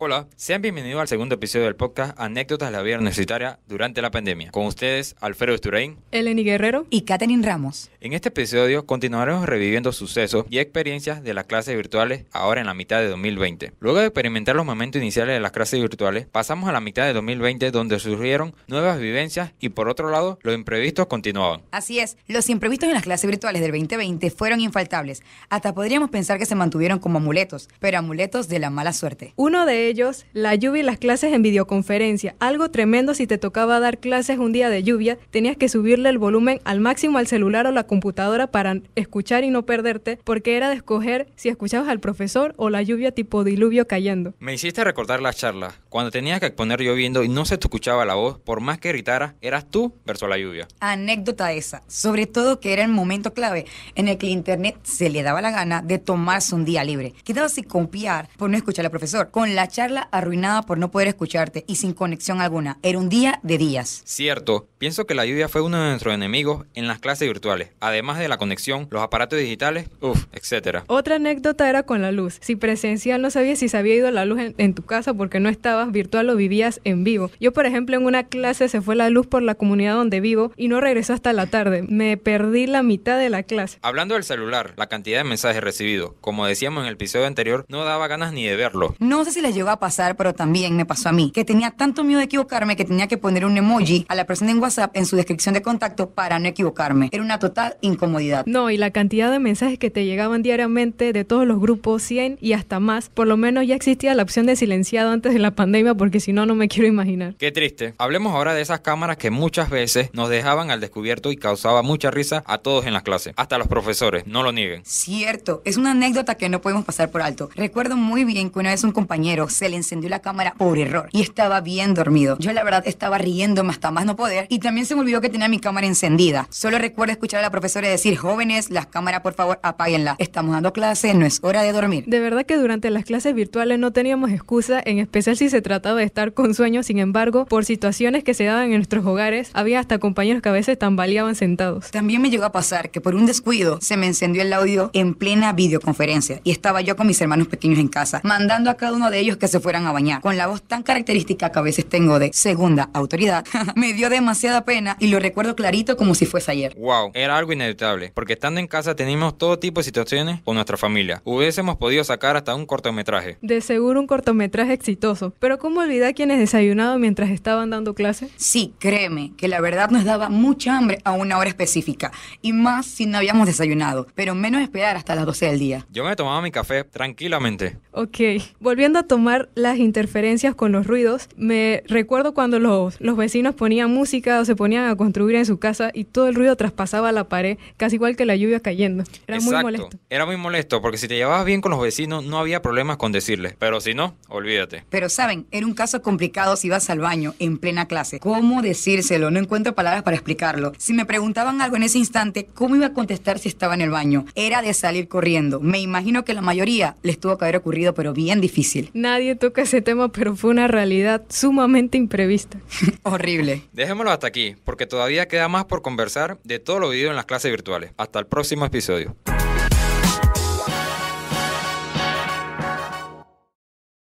Hola, sean bienvenidos al segundo episodio del podcast Anécdotas de la vida universitaria durante la pandemia. Con ustedes, Alfredo Esturain, Eleni Guerrero y Katherine Ramos. En este episodio continuaremos reviviendo sucesos y experiencias de las clases virtuales ahora en la mitad de 2020. Luego de experimentar los momentos iniciales de las clases virtuales, pasamos a la mitad de 2020 donde surgieron nuevas vivencias y por otro lado, los imprevistos continuaban. Así es, los imprevistos en las clases virtuales del 2020 fueron infaltables. Hasta podríamos pensar que se mantuvieron como amuletos, pero amuletos de la mala suerte. Uno de ellos la lluvia y las clases en videoconferencia. Algo tremendo si te tocaba dar clases un día de lluvia, tenías que subirle el volumen al máximo al celular o la computadora para escuchar y no perderte, porque era de escoger si escuchabas al profesor o la lluvia tipo diluvio cayendo. Me hiciste recordar las charlas, cuando tenías que poner lloviendo y no se te escuchaba la voz, por más que gritara, eras tú versus la lluvia. Anécdota esa, sobre todo que era el momento clave en el que internet se le daba la gana de tomarse un día libre. Quedaba sin confiar por no escuchar al profesor. Con la charla arruinada por no poder escucharte y sin conexión alguna. Era un día de días. Cierto. Pienso que la lluvia fue uno de nuestros enemigos en las clases virtuales. Además de la conexión, los aparatos digitales, uff, etc. Otra anécdota era con la luz. Si presencial no sabías si se había ido la luz en, tu casa porque no estabas virtual o vivías en vivo. Yo, por ejemplo, en una clase se fue la luz por la comunidad donde vivo y no regresó hasta la tarde. Me perdí la mitad de la clase. Hablando del celular, la cantidad de mensajes recibidos, como decíamos en el episodio anterior, no daba ganas ni de verlo. No sé si la llegó va a pasar, pero también me pasó a mí, que tenía tanto miedo de equivocarme que tenía que poner un emoji a la persona en WhatsApp en su descripción de contacto para no equivocarme. Era una total incomodidad. No, y la cantidad de mensajes que te llegaban diariamente de todos los grupos, 100 y hasta más, por lo menos ya existía la opción de silenciado antes de la pandemia porque si no, no me quiero imaginar. Qué triste. Hablemos ahora de esas cámaras que muchas veces nos dejaban al descubierto y causaba mucha risa a todos en las clases, hasta los profesores, no lo nieguen. Cierto, es una anécdota que no podemos pasar por alto. Recuerdo muy bien que una vez un compañero se le encendió la cámara por error y estaba bien dormido. Yo la verdad estaba riendo hasta más no poder y también se me olvidó que tenía mi cámara encendida. Solo recuerdo escuchar a la profesora decir, jóvenes, las cámaras por favor apáguenlas. Estamos dando clases, no es hora de dormir. De verdad que durante las clases virtuales no teníamos excusa, en especial si se trataba de estar con sueño. Sin embargo, por situaciones que se daban en nuestros hogares, había hasta compañeros que a veces tambaleaban sentados. También me llegó a pasar que por un descuido se me encendió el audio en plena videoconferencia y estaba yo con mis hermanos pequeños en casa, mandando a cada uno de ellos que se fueran a bañar. Con la voz tan característica que a veces tengo de segunda autoridad, me dio demasiada pena y lo recuerdo clarito como si fuese ayer. Wow, era algo inevitable, porque estando en casa teníamos todo tipo de situaciones con nuestra familia. Hubiésemos podido sacar hasta un cortometraje. De seguro un cortometraje exitoso, pero ¿cómo olvidar quienes desayunaban mientras estaban dando clases Sí, créeme, que la verdad nos daba mucha hambre a una hora específica, y más si no habíamos desayunado, pero menos esperar hasta las 12 del día. Yo me tomaba mi café tranquilamente. Ok, volviendo a tomar las interferencias con los ruidos. Me recuerdo cuando los, los vecinos ponían música o se ponían a construir en su casa y todo el ruido traspasaba la pared, casi igual que la lluvia cayendo. Era muy molesto. Era muy molesto, porque si te llevabas bien con los vecinos, no había problemas con decirles. Pero si no, olvídate. Pero saben, era un caso complicado si vas al baño en plena clase. ¿Cómo decírselo? No encuentro palabras para explicarlo. Si me preguntaban algo en ese instante, ¿cómo iba a contestar si estaba en el baño? Era de salir corriendo. Me imagino que la mayoría les tuvo que haber ocurrido, pero bien difícil. Nadie nadie toca ese tema, pero fue una realidad sumamente imprevista. Horrible. Dejémoslo hasta aquí, porque todavía queda más por conversar de todo lo vivido en las clases virtuales. Hasta el próximo episodio.